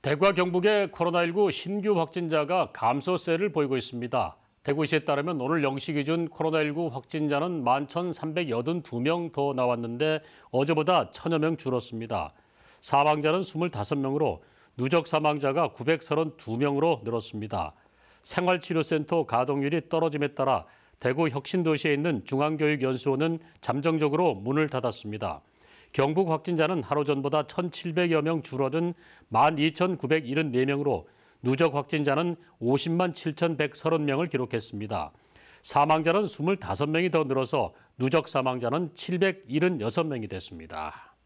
대구와 경북의 코로나19 신규 확진자가 감소세를 보이고 있습니다. 대구시에 따르면 오늘 0시 기준 코로나19 확진자는 11,382명 더 나왔는데 어제보다 1여명 줄었습니다. 사망자는 25명으로 누적 사망자가 932명으로 늘었습니다. 생활치료센터 가동률이 떨어짐에 따라 대구 혁신도시에 있는 중앙교육연수원은 잠정적으로 문을 닫았습니다. 경북 확진자는 하루 전보다 1,700여 명 줄어든 12,974명으로 누적 확진자는 50만 7,130명을 기록했습니다. 사망자는 25명이 더 늘어서 누적 사망자는 776명이 됐습니다.